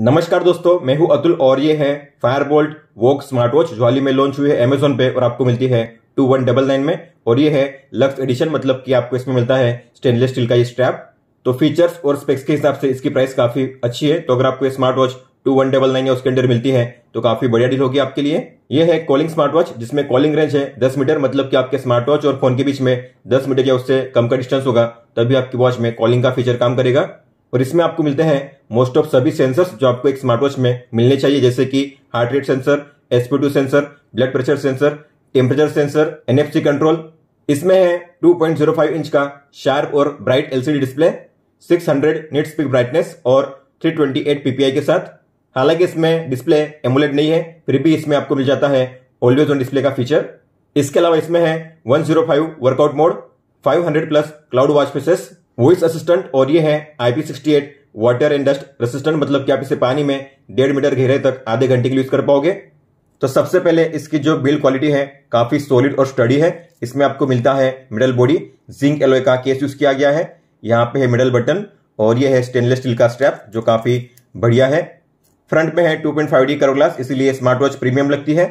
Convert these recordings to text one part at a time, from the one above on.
नमस्कार दोस्तों मैं हूं अतुल और ये है फायरबोल्ट वोक स्मार्ट वॉच जो हाल ही में लॉन्च हुई है अमेजोन पे और आपको मिलती है टू वन डबल नाइन में और ये है लक्स एडिशन मतलब कि आपको इसमें मिलता है स्टेनलेस स्टील का ये स्ट्रैप तो फीचर्स और स्पेक्स के हिसाब से इसकी प्राइस काफी अच्छी है तो अगर आपको smart watch two one double nine या उसके अंडर मिलती है तो काफी बढ़िया डील होगी आपके लिए ये है कॉलिंग स्मार्ट वॉच जिसमें कॉलिंग रेंज है दस मीटर मतलब कि आपके स्मार्ट वॉच और फोन के बीच में दस मीटर या उससे कम का डिस्टेंस होगा तभी आपकी वॉच में कॉलिंग का फीचर काम करेगा और इसमें आपको मिलते हैं मोस्ट ऑफ सभी सेंसर्स जो आपको एक स्मार्ट वॉच में मिलने चाहिए जैसे कि heart rate sensor SP sensor blood pressure sensor temperature sensor NFC control इसमें है 2.05 इंच का शार्प और bright LCD display 600 hundred nit peak brightness और 328 पीपीआई के साथ हालांकि इसमें डिस्प्ले एमुलेट नहीं है फिर भी इसमें आपको मिल जाता है ऑलवेज ऑन डिस्प्ले का फीचर इसके अलावा इसमें है 105 workout mode 500 plus cloud watch faces voice assistant और ये है IP sixty eight water and dust resistant मतलब कि आप इसे पानी में डेढ़ मीटर घेरे तक आधे घंटे के लिए यूज कर पाओगे तो सबसे पहले इसकी जो बिल्ड क्वालिटी है काफी सॉलिड और स्टडी है इसमें आपको मिलता है मिडल बॉडी जिंक एलोए का केस यूज किया गया है यहाँ पे है मिडल बटन और ये है स्टेनलेस स्टील का स्ट्रैप जो काफी बढ़िया है फ्रंट में है टू पॉइंट डी ग्लास इसीलिए स्मार्ट वॉच प्रीमियम लगती है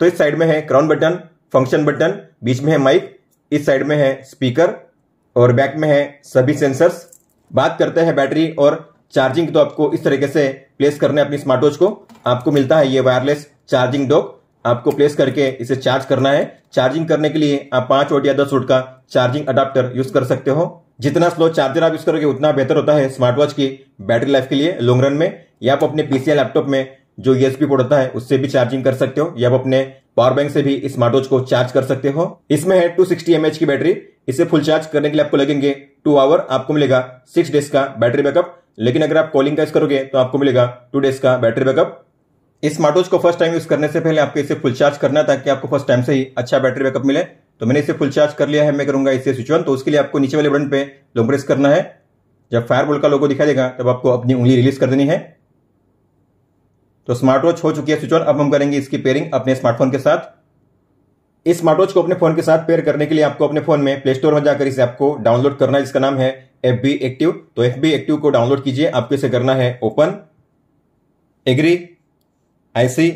तो इस साइड में है क्राउन बटन फंक्शन बटन बीच में है माइक इस साइड में है स्पीकर और बैक में है सभी सेंसर्स बात करते हैं बैटरी और चार्जिंग तो आपको इस तरीके से प्लेस करना है अपनी स्मार्ट वॉच को आपको मिलता है ये वायरलेस चार्जिंग डॉक आपको प्लेस करके इसे चार्ज करना है चार्जिंग करने के लिए आप पांच वोट या दस वोट का चार्जिंग अडाप्टर यूज कर सकते हो जितना स्लो चार्जर आप यूज करोगे उतना बेहतर होता है स्मार्ट वॉच की बैटरी लाइफ के लिए लॉन्ग रन में या आप अपने पीसी लैपटॉप में जो यूएसबी e पोर्ट होता है उससे भी चार्जिंग कर सकते हो या आप अपने पावर बैंक से भी स्मार्ट वॉच को चार्ज कर सकते हो इसमें है टू सिक्सटी एमएच की बैटरी इसे फुल चार्ज करने के लिए आपको लगेंगे टू आवर आपको मिलेगा सिक्स डेज का बैटरी बैकअप लेकिन अगर आप कॉलिंग का यूज करोगे तो आपको मिलेगा टू डेज का बैटरी बैकअप इस स्मार्ट वॉच को फर्स्ट टाइम यूज करने से पहले आपको इसे फुल चार्ज करना ताकि आपको फर्स्ट टाइम से ही अच्छा बैटरी बैकअप मिले तो मैंने इसे फुल चार्ज कर लिया है मैं करूंगा इसे स्विच ऑन तो उसके लिए आपको नीचे वाले बटन पे लॉन्ग प्रेस करना है जब फायरबोल्ट का लोगो दिखाई देगा तब आपको अपनी उंगली रिलीज कर देनी है तो स्मार्ट वॉच हो चुकी है स्विच ऑन अब हम करेंगे इसकी पेयरिंग अपने स्मार्टफोन के साथ इस स्मार्ट वॉच को अपने फोन के साथ पेयर करने के लिए आपको अपने फोन में प्ले स्टोर में जाकर इसे आपको डाउनलोड करना है जिसका नाम है एफ बी एक्टिव तो एफ बी एक्टिव को डाउनलोड कीजिए आपको इसे करना है ओपन एग्री आईसी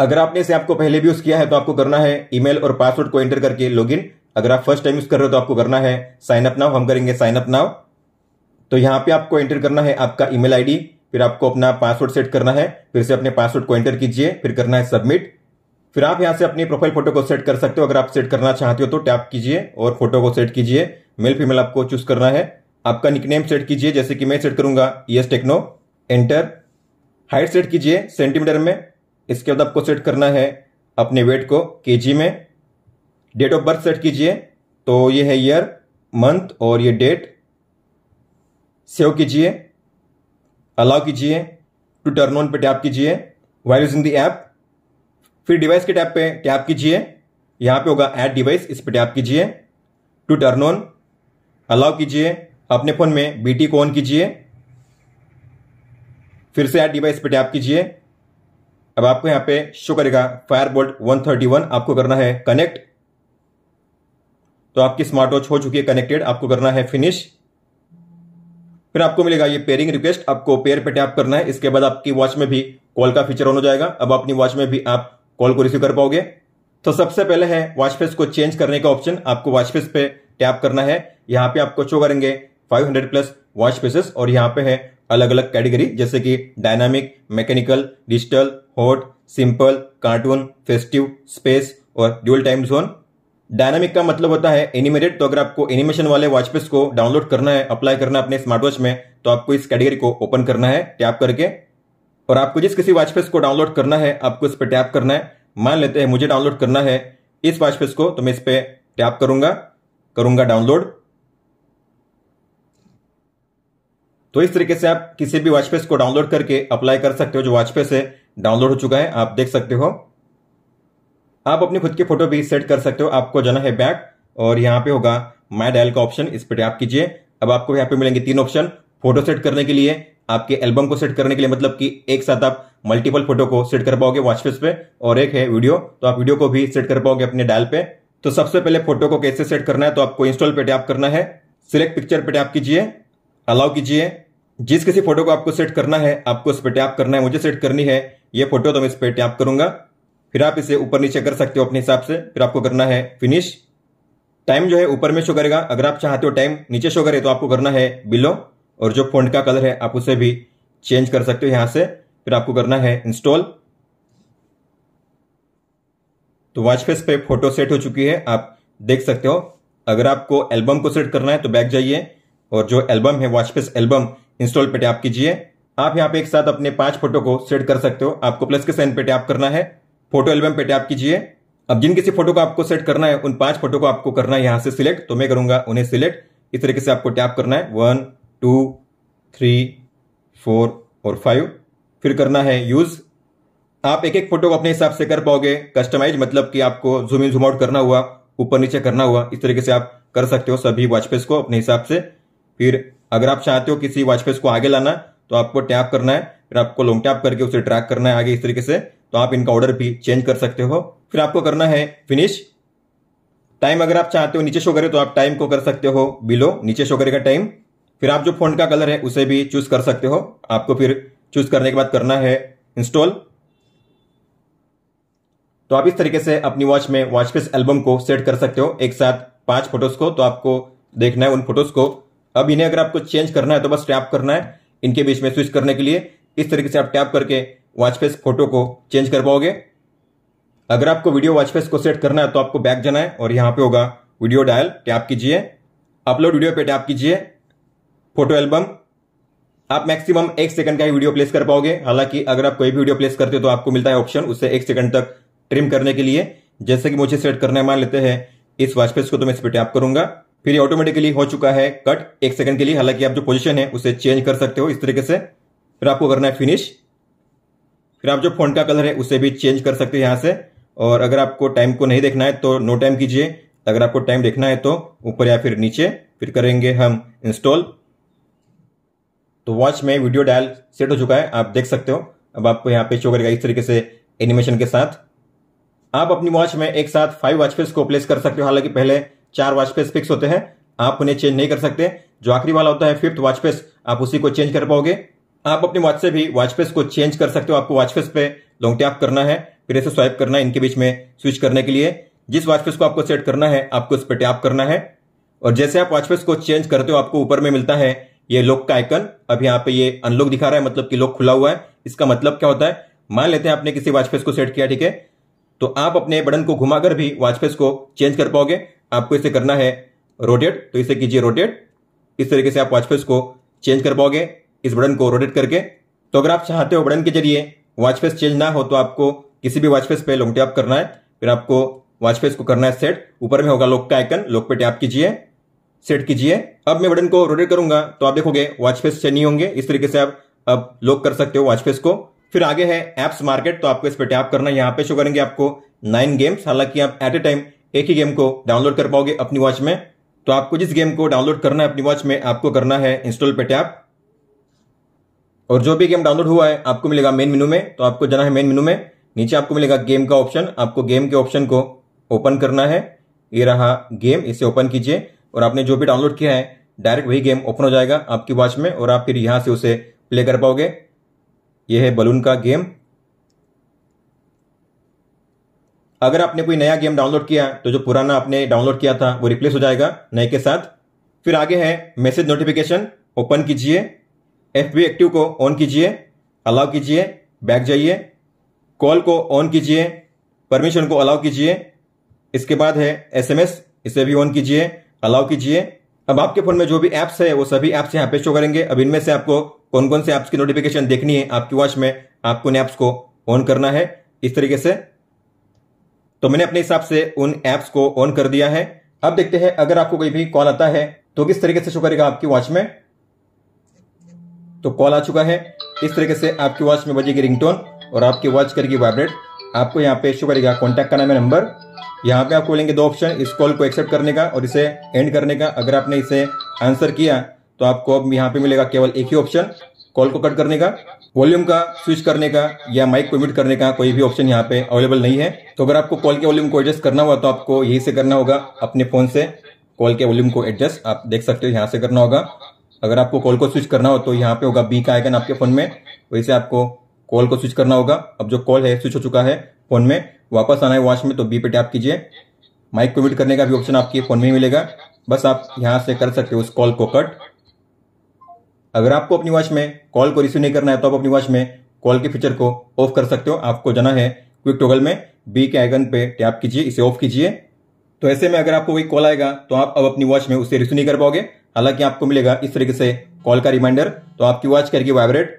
अगर आपने इसे आपको पहले भी यूज किया है तो आपको करना है ईमेल और पासवर्ड को एंटर करके लॉगिन अगर आप फर्स्ट टाइम यूज कर रहे हो तो आपको करना है साइन अप नाउ हम करेंगे साइन अप नाउ तो यहां पे आपको एंटर करना है आपका ईमेल आईडी फिर आपको अपना पासवर्ड सेट करना है फिर से अपने पासवर्ड को एंटर कीजिए फिर करना है सबमिट फिर आप यहां से अपनी प्रोफाइल फोटो को सेट कर सकते हो अगर आप सेट करना चाहते हो तो टैप कीजिए और फोटो को सेट कीजिए मेल फीमेल आपको चूज करना है आपका निकनेम सेट कीजिए जैसे कि मैं सेट करूंगा yes techno enter height set कीजिए सेंटीमीटर में इसके बाद आपको सेट करना है अपने वेट को के में डेट ऑफ बर्थ सेट कीजिए तो ये है ईयर मंथ और ये डेट सेव कीजिए अलाउ कीजिए टू टर्न ऑन पे टैप कीजिए वायरस इन द ऐप फिर डिवाइस के टैप पे टैप कीजिए यहाँ पे होगा ऐड डिवाइस इस पे टैप कीजिए टू टर्न ऑन अलाउ कीजिए अपने फ़ोन में बीटी को ऑन कीजिए फिर से ऐड डिवाइस पे टैप कीजिए अब आपको यहाँ पे शो करेगा फायर बोल्ट वन आपको करना है कनेक्ट तो आपकी स्मार्ट वॉच हो चुकी है कनेक्टेड आपको करना है फिनिश फिर आपको मिलेगा ये पेयरिंग रिक्वेस्ट आपको पेयर पे टैप करना है इसके बाद आपकी वॉच में भी कॉल का फीचर ऑन हो जाएगा अब अपनी वॉच में भी आप कॉल को रिसीव कर पाओगे तो सबसे पहले है वॉच फेस को चेंज करने का ऑप्शन आपको वॉच फेस पे टैप करना है यहाँ पे आपको शो करेंगे 500 प्लस वॉच फेसेस और यहाँ पे है अलग अलग कैटेगरी जैसे कि dynamic mechanical digital hot simple cartoon festive space और ड्यूअल टाइम जोन डायनामिक का मतलब होता है एनिमेटेड तो अगर आपको एनिमेशन वाले वॉचपेस को डाउनलोड करना है अप्लाई करना है अपने स्मार्ट वॉच में तो आपको इस कैटेगरी को ओपन करना है टैप करके और आपको जिस किसी वॉचपेस को डाउनलोड करना है आपको इस पर टैप करना है मान लेते हैं मुझे डाउनलोड करना है इस वॉचपेस को तो मैं इस पर टैप करूंगा करूंगा डाउनलोड तो इस तरीके से आप किसी भी वॉचपेस को डाउनलोड करके अप्लाई कर सकते हो जो वॉचपेस है डाउनलोड हो चुका है आप देख सकते हो आप अपने खुद के फोटो भी सेट कर सकते हो आपको जाना है बैक और यहाँ पे होगा माई डायल का ऑप्शन इस पर टैप कीजिए अब आपको यहाँ पे मिलेंगे तीन ऑप्शन फोटो सेट करने के लिए आपके एल्बम को सेट करने के लिए मतलब कि एक साथ आप मल्टीपल फोटो को सेट कर पाओगे वॉचफेस पे और एक है वीडियो तो आप वीडियो को भी सेट कर पाओगे अपने डायल पे तो सबसे पहले फोटो को कैसे सेट करना है तो आपको इंस्टॉल पे टैप करना है सिलेक्ट पिक्चर पे टैप कीजिए अलाउ कीजिए जिस किसी फोटो को आपको सेट करना है आपको इस पर टैप करना है मुझे सेट करनी है ये फोटो तो मैं इस पर टैप करूंगा फिर आप इसे ऊपर नीचे कर सकते हो अपने हिसाब से फिर आपको करना है फिनिश टाइम जो है ऊपर में शो करेगा अगर आप चाहते हो टाइम नीचे शो करे तो आपको करना है बिलो और जो फोन का कलर है आप उसे भी चेंज कर सकते हो यहां से फिर आपको करना है इंस्टॉल तो वॉच फेस पे फोटो सेट हो चुकी है आप देख सकते हो अगर आपको एल्बम को सेट करना है तो बैक जाइए और जो एल्बम है वॉच फेस एल्बम इंस्टॉल पे टैप कीजिए आप यहाँ पे एक साथ अपने पांच फोटो को सेट कर सकते हो आपको प्लस के साइन पे टैप करना है फोटो एल्बम पे टैप कीजिए अब जिन किसी फोटो को आपको सेट करना है उन पांच फोटो को आपको करना है यहां से सिलेक्ट तो मैं करूंगा उन्हें सिलेक्ट इस तरीके से आपको टैप करना है वन टू थ्री फोर और फाइव फिर करना है यूज आप एक एक फोटो को अपने हिसाब से कर पाओगे कस्टमाइज मतलब कि आपको जूम इन जूम आउट करना हुआ ऊपर नीचे करना हुआ इस तरीके से आप कर सकते हो सभी वॉचपेस को अपने हिसाब से फिर अगर आप चाहते हो किसी वॉचपेस को आगे लाना तो आपको टैप करना है फिर आपको लॉन्ग टैप करके उसे ट्रैक करना है आगे इस तरीके से तो आप इनका ऑर्डर भी चेंज कर सकते हो फिर आपको करना है फिनिश टाइम अगर आप चाहते हो नीचे शो करें तो आप टाइम को कर सकते हो बिलो नीचे शो करेगा टाइम फिर आप जो फोन का कलर है उसे भी चूज कर सकते हो आपको फिर चूज करने के बाद करना है इंस्टॉल तो आप इस तरीके से अपनी वॉच में वॉच फेस एल्बम को सेट कर सकते हो एक साथ पांच फोटोज को तो आपको देखना है उन फोटोज को अब इन्हें अगर आपको चेंज करना है तो बस टैप करना है इनके बीच में स्विच करने के लिए इस तरीके से आप टैप करके वॉच फेस फोटो को चेंज कर पाओगे अगर आपको वीडियो वॉच फेस को सेट करना है तो आपको बैक जाना है और यहां पे होगा वीडियो डायल टैप कीजिए अपलोड वीडियो पे टैप कीजिए फोटो एल्बम आप मैक्सिमम एक सेकंड का ही वीडियो प्लेस कर पाओगे हालांकि अगर आप कोई भी वीडियो प्लेस करते हो तो आपको मिलता है ऑप्शन उससे एक सेकंड तक ट्रिम करने के लिए जैसे कि मुझे सेट करना है मान लेते हैं इस वॉच को तो मैं इस पर टैप करूंगा फिर ऑटोमेटिकली हो चुका है कट एक सेकंड के लिए हालांकि आप जो पोजिशन है उसे चेंज कर सकते हो इस तरीके से फिर आपको करना है फिनिश फिर आप जो फोन का कलर है उसे भी चेंज कर सकते हैं यहां से और अगर आपको टाइम को नहीं देखना है तो नो टाइम कीजिए अगर आपको टाइम देखना है तो ऊपर या फिर नीचे फिर करेंगे हम इंस्टॉल तो वॉच में वीडियो डायल सेट हो चुका है आप देख सकते हो अब आपको यहाँ पे शो करेगा इस तरीके से एनिमेशन के साथ आप अपनी वॉच में एक साथ फाइव वॉच फेस को प्लेस कर सकते हो हालांकि पहले चार वॉच फेस फिक्स होते हैं आप उन्हें चेंज नहीं कर सकते जो आखिरी वाला होता है फिफ्थ वॉच फेस आप उसी को चेंज कर पाओगे आप अपने वॉच से भी वॉच फेस को चेंज कर सकते हो आपको वॉच फेस पे लॉन्ग टैप करना है फिर ऐसे स्वाइप करना है इनके बीच में स्विच करने के लिए जिस वॉच फेस को आपको सेट करना है आपको इस पर टैप करना है और जैसे आप वॉच फेस को चेंज करते हो आपको ऊपर में मिलता है ये लॉक का आइकन अब यहाँ पे ये अनलॉक दिखा रहा है मतलब कि लॉक खुला हुआ है इसका मतलब क्या होता है मान लेते हैं आपने किसी वॉच फेस को सेट किया ठीक है तो आप अपने बटन को घुमाकर भी वॉच फेस को चेंज कर पाओगे आपको इसे करना है रोटेट तो इसे कीजिए रोटेट इस तरीके से आप वॉच फेस को चेंज कर पाओगे इस बटन को रोटेट करके तो अगर आप चाहते हो बटन के जरिए वॉच फेस चेंज ना हो तो आपको किसी भी वॉच फेस पे लॉन्ग टैप करना है फिर आपको वॉच फेस को करना है सेट ऊपर में होगा लॉक का आइकन लॉक पे टैप कीजिए सेट कीजिए अब मैं बटन को रोटेट करूंगा तो आप देखोगे वॉच फेस चेंज नहीं होंगे इस तरीके से आप अब लॉक कर सकते हो वॉच फेस को फिर आगे है एप्स मार्केट तो आपको इस पर टैप करना है यहाँ पे शो करेंगे आपको नाइन गेम्स हालांकि आप एट ए टाइम एक ही गेम को डाउनलोड कर पाओगे अपनी वॉच में तो आपको जिस गेम को डाउनलोड करना है अपनी वॉच में आपको करना है इंस्टॉल पे टैप और जो भी गेम डाउनलोड हुआ है आपको मिलेगा मेन मेनू में तो आपको जाना है मेन मेनू में नीचे आपको मिलेगा गेम का ऑप्शन आपको गेम के ऑप्शन को ओपन करना है ये रहा गेम इसे ओपन कीजिए और आपने जो भी डाउनलोड किया है डायरेक्ट वही गेम ओपन हो जाएगा आपकी वॉच में और आप फिर यहां से उसे प्ले कर पाओगे यह है बलून का गेम अगर आपने कोई नया गेम डाउनलोड किया तो जो पुराना आपने डाउनलोड किया था वो रिप्लेस हो जाएगा नए के साथ फिर आगे है मैसेज नोटिफिकेशन ओपन कीजिए एफ बी एक्टिव को ऑन कीजिए अलाउ कीजिए बैक जाइए कॉल को ऑन कीजिए परमिशन को अलाउ कीजिए इसके बाद है एसएमएस इसे भी ऑन कीजिए अलाउ कीजिए अब आपके फोन में जो भी एप्स है वो सभी ऐप्स यहाँ पे शो करेंगे अब इनमें से आपको कौन कौन से ऐप्स की नोटिफिकेशन देखनी है आपकी वॉच में आपको उन ऐप्स को ऑन करना है इस तरीके से तो मैंने अपने हिसाब से उन एप्स को ऑन कर दिया है अब देखते हैं अगर आपको कोई भी कॉल आता है तो किस तरीके से शो करेगा आपकी वॉच में तो कॉल आ चुका है इस तरीके से आपकी वॉच में बजेगी रिंगटोन और आपकी वॉच करेगी वाइब्रेट आपको यहाँ पे शो करेगा कॉन्टैक्ट करना है नंबर यहाँ पे आपको मिलेंगे दो ऑप्शन इस कॉल को एक्सेप्ट करने का और इसे एंड करने का अगर आपने इसे आंसर किया तो आपको अब यहाँ पे मिलेगा केवल एक ही ऑप्शन कॉल को कट करने का वॉल्यूम का स्विच करने का या माइक को म्यूट करने का कोई भी ऑप्शन यहाँ पे अवेलेबल नहीं है तो अगर आपको कॉल के वॉल्यूम को एडजस्ट करना हुआ तो आपको यही से करना होगा अपने फोन से कॉल के वॉल्यूम को एडजस्ट आप देख सकते हो यहाँ से करना होगा अगर आपको कॉल को स्विच करना हो तो यहाँ पे होगा बी का आइकन आपके फोन में वैसे आपको कॉल को स्विच करना होगा अब जो कॉल है स्विच हो चुका है फोन में वापस आना है वॉच में तो बी पे टैप कीजिए माइक को म्यूट करने का भी ऑप्शन आपके फोन में ही मिलेगा बस आप यहाँ से कर सकते हो उस कॉल को कट अगर आपको अपनी वॉच में कॉल को रिसीव नहीं करना है तो आप अपनी वॉच में कॉल के फीचर को ऑफ कर सकते हो आपको जाना है क्विक टोगल में बी के आइकन पे टैप कीजिए इसे ऑफ कीजिए तो ऐसे में अगर आपको कोई कॉल आएगा तो आप अब अपनी वॉच में उसे रिसीव नहीं कर पाओगे हालांकि आपको मिलेगा इस तरीके से कॉल का रिमाइंडर तो आपकी वॉच करके वाइब्रेट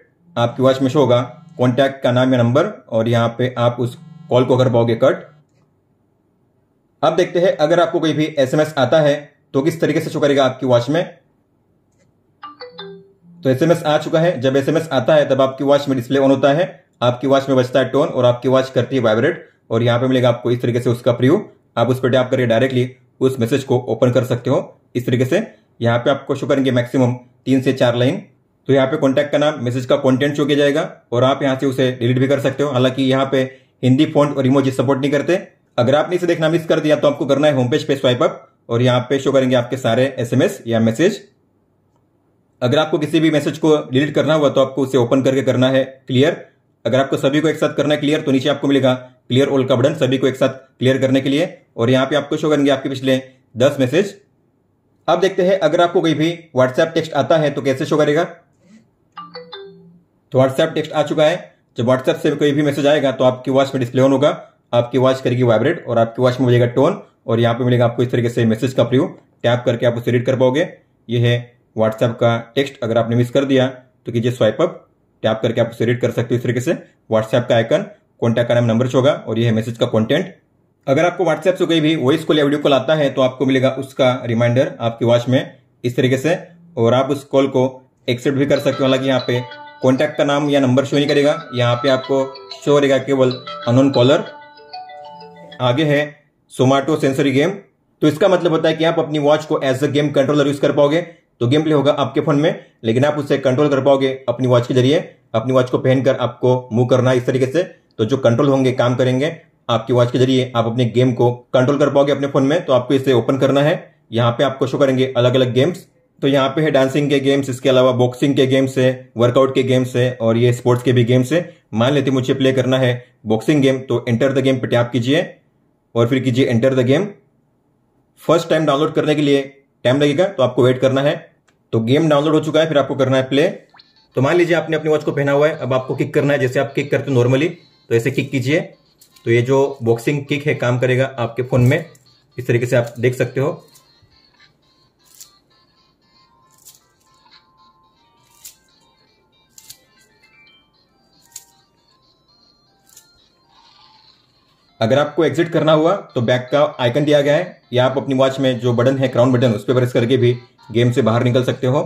आपकी वॉच में शो होगा कॉन्टैक्ट का नाम या नंबर और यहाँ पे आप उस कॉल को कर पाओगे कट अब देखते हैं अगर आपको कोई भी एसएमएस आता है तो किस तरीके से शो करेगा आपकी वॉच में तो एसएमएस आ चुका है जब एसएमएस आता है तब आपकी वॉच में डिस्प्ले ऑन होता है आपकी वॉच में बचता है टोन और आपकी वॉच करती है वाइब्रेट और यहाँ पे मिलेगा आपको इस तरीके से उसका प्रयोग आप उस पर टैप करके डायरेक्टली उस मैसेज को ओपन कर सकते हो इस तरीके से यहाँ पे आपको शो करेंगे मैक्सिमम तीन से चार लाइन तो यहाँ पे कॉन्टैक्ट का नाम मैसेज का कंटेंट शो किया जाएगा और आप यहाँ से उसे डिलीट भी कर सकते हो हालांकि यहाँ पे हिंदी फॉन्ट और इमोजी सपोर्ट नहीं करते अगर आपने इसे देखना मिस कर दिया तो आपको करना है होम पेज पे स्वाइप अप और यहाँ पे शो करेंगे आपके सारे एस या मैसेज अगर आपको किसी भी मैसेज को डिलीट करना हुआ तो आपको उसे ओपन करके करना है क्लियर अगर आपको सभी को एक साथ करना है क्लियर तो नीचे आपको मिलेगा क्लियर ऑल का बटन सभी को एक साथ क्लियर करने के लिए और यहाँ पे आपको शो करेंगे आपके पिछले दस मैसेज अब देखते हैं अगर आपको कहीं भी व्हाट्सएप टेक्स्ट आता है तो कैसे शो करेगा तो व्हाट्सएप टेक्स्ट आ चुका है जब व्हाट्सएप से कोई भी मैसेज आएगा तो आपकी वॉच में डिस्प्ले ऑन होगा आपकी वॉच करेगी वाइब्रेट और आपकी वॉच में मिलेगा टोन और यहाँ पे मिलेगा आपको इस तरीके से मैसेज का प्रयोग टैप करके आप उसे रीड कर पाओगे ये है व्हाट्सएप का टेक्स्ट अगर आपने मिस कर दिया तो कीजिए स्वाइप अप टैप करके आप उसे रीड कर सकते हो इस तरीके से व्हाट्सएप का आइकन कॉन्टैक्ट का नाम नंबर होगा और यह है मैसेज का कॉन्टेंट अगर आपको व्हाट्सएप से कोई भी वॉइस कॉल या वीडियो कॉल आता है तो आपको मिलेगा उसका रिमाइंडर आपके वॉच में इस तरीके से और आप उस कॉल को एक्सेप्ट भी कर सकते हो हालांकि यहाँ पे कॉन्टैक्ट का नाम या नंबर शो नहीं करेगा यहाँ पे आपको शो करेगा केवल अनोन कॉलर आगे है सोमाटो सेंसरी गेम तो इसका मतलब होता है कि आप अपनी वॉच को as a game controller use कर पाओगे तो गेम प्ले होगा आपके फोन में लेकिन आप उसे कंट्रोल कर पाओगे अपनी वॉच के जरिए अपनी वॉच को पहनकर आपको मूव करना इस तरीके से तो जो कंट्रोल होंगे काम करेंगे आपकी वॉच के जरिए आप अपने गेम को कंट्रोल कर पाओगे अपने फोन में तो आपको इसे ओपन करना है यहाँ पे आपको शो करेंगे अलग अलग गेम्स तो यहाँ पे है डांसिंग के गेम्स इसके अलावा बॉक्सिंग के गेम्स है वर्कआउट के गेम्स है और ये स्पोर्ट्स के भी गेम्स है मान लेते मुझे प्ले करना है बॉक्सिंग गेम तो एंटर द गेम पे टैप कीजिए और फिर कीजिए enter the game first time download करने के लिए टाइम लगेगा तो आपको वेट करना है तो गेम डाउनलोड हो चुका है फिर आपको करना है प्ले तो मान लीजिए आपने अपनी वॉच को पहना हुआ है अब आपको किक करना है जैसे आप किक करते हो नॉर्मली तो ऐसे किक कीजिए तो ये जो बॉक्सिंग किक है काम करेगा आपके फोन में इस तरीके से आप देख सकते हो अगर आपको एग्जिट करना हुआ तो बैक का आइकन दिया गया है या आप अपनी वॉच में जो बटन है क्राउन बटन उस पर प्रेस करके भी गेम से बाहर निकल सकते हो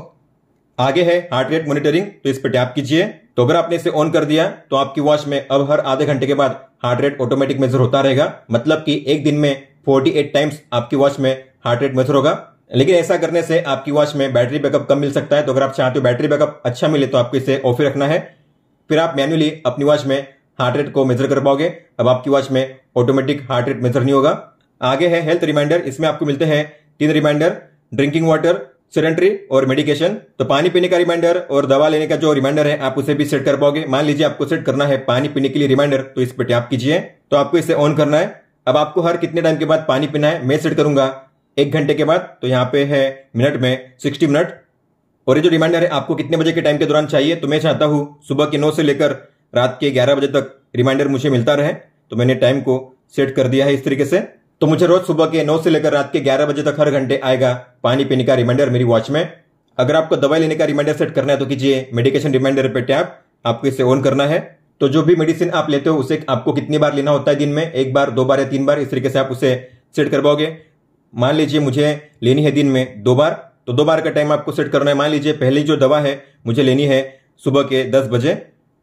आगे है हार्ट रेट मॉनिटरिंग तो इस पर टैप कीजिए तो अगर आपने इसे ऑन कर दिया तो आपकी वॉच में अब हर आधे घंटे के बाद हार्ट रेट ऑटोमेटिक मेजर होता रहेगा मतलब कि एक दिन में 48 टाइम्स आपकी वॉच में हार्ट रेट मेजर होगा लेकिन ऐसा करने से आपकी वॉच में बैटरी बैकअप कम मिल सकता है तो अगर आप चाहते हो बैटरी बैकअप अच्छा मिले तो आपको इसे ऑफ ही रखना है फिर आप मैन्युअली अपनी वॉच में हार्ट रेट को मेजर कर पाओगे अब आपकी वॉच में ऑटोमेटिक हार्ट रेट मेजर नहीं होगा आगे है हेल्थ रिमाइंडर इसमें आपको मिलते हैं तीन रिमाइंडर ड्रिंकिंग वाटर सरेंट्री और मेडिकेशन तो पानी पीने का रिमाइंडर और दवा लेने का जो रिमाइंडर है आप उसे भी सेट कर पाओगे मान लीजिए आपको सेट करना है पानी पीने के लिए रिमाइंडर तो इस पर टैप कीजिए तो आपको इसे ऑन करना है अब आपको हर कितने टाइम के बाद पानी पीना है मैं सेट करूंगा एक घंटे के बाद तो यहाँ पे है मिनट में सिक्सटी मिनट और ये जो रिमाइंडर है आपको कितने बजे के टाइम के दौरान चाहिए तो मैं चाहता हूँ सुबह के नौ से लेकर रात के ग्यारह बजे तक रिमाइंडर मुझे मिलता रहे तो मैंने टाइम को सेट कर दिया है इस तरीके से तो मुझे रोज सुबह के नौ से लेकर रात के ग्यारह बजे तक हर घंटे आएगा पानी पीने का रिमाइंडर मेरी वॉच में अगर आपको दवाई लेने का रिमाइंडर सेट करना है तो कीजिए मेडिकेशन रिमाइंडर पे टैप आपको इसे ऑन करना है तो जो भी मेडिसिन आप लेते हो उसे आपको कितनी बार लेना होता है दिन में एक बार दो बार या तीन बार इस तरीके से आप उसे सेट कर पाओगे मान लीजिए मुझे लेनी है दिन में दो बार तो दो बार का टाइम आपको सेट करना है मान लीजिए पहली जो दवा है मुझे लेनी है सुबह के दस बजे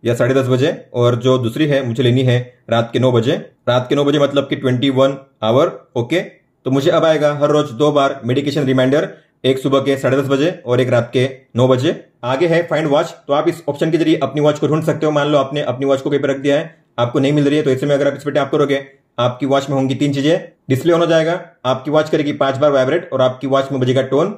या साढ़े दस बजे और जो दूसरी है मुझे लेनी है रात के नौ बजे रात के नौ बजे मतलब कि ट्वेंटी वन आवर ओके तो मुझे अब आएगा हर रोज दो बार मेडिकेशन रिमाइंडर एक सुबह के साढ़े दस बजे और एक रात के नौ बजे आगे है फाइंड वॉच तो आप इस ऑप्शन के जरिए अपनी वॉच को ढूंढ सकते हो मान लो आपने अपनी वॉच को कहीं पर रख दिया है आपको नहीं मिल रही है तो ऐसे में अगर आप इस पर टैप करोगे आपकी वॉच में होंगी तीन चीजें डिस्प्ले ऑन हो जाएगा आपकी वॉच करेगी पांच बार वाइब्रेट और आपकी वॉच में बजेगा टोन